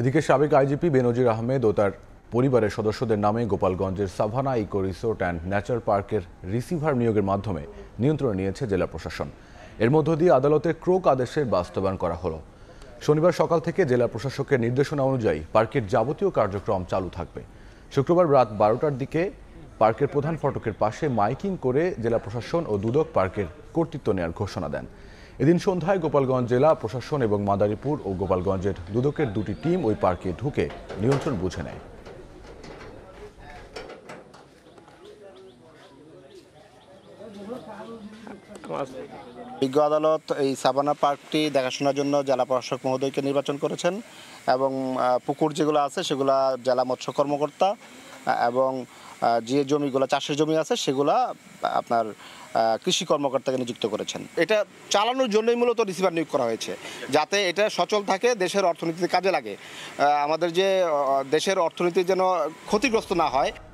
এদিকে সাবেক আইজিপি বেনজির আহমেদ ও তার পরিবারের সদস্যদের নামে গোপালগঞ্জের Savannah Eco Resort and Natural পার্কের রিসিভার নিয়োগের মাধ্যমে নিয়ন্ত্রণ নিয়েছে জেলা প্রশাসন এর মধ্য দিয়ে আদালতের ক্রোক আদেশের বাস্তবায়ন করা হলো শনিবার সকাল থেকে জেলা প্রশাসকের নির্দেশনা অনুযায়ী পার্কের যাবতীয় কার্যক্রম চালু থাকবে শুক্রবার রাত বারোটার দিকে পার্কের প্রধান ফটকের পাশে মাইকিং করে জেলা প্রশাসন ও দুদক পার্কের কর্তৃত্ব নেওয়ার ঘোষণা দেন এদিন সন্ধ্যায় গোপালগঞ্জ জেলা প্রশাসন এবং মাদারীপুর ও গোপালগঞ্জের দুদকের দুটি টিম ওই পার্কে ঢুকে নিয়ন্ত্রণ বুঝে নেয় বিজ্ঞ আদালত এই সাবানা পার্কটি দেখাশোনার জন্য জেলা প্রশাসক মহোদয়কে নির্বাচন করেছেন এবং পুকুর যেগুলো আছে সেগুলো জেলা মৎস্য কর্মকর্তা এবং যে জমিগুলো চাষের জমি আছে সেগুলা আপনার কৃষি কর্মকর্তাকে নিযুক্ত করেছেন এটা চালানোর জন্যই মূলত রিসিভার নিয়োগ করা হয়েছে যাতে এটা সচল থাকে দেশের অর্থনীতিতে কাজে লাগে আমাদের যে দেশের অর্থনীতি যেন ক্ষতিগ্রস্ত না হয়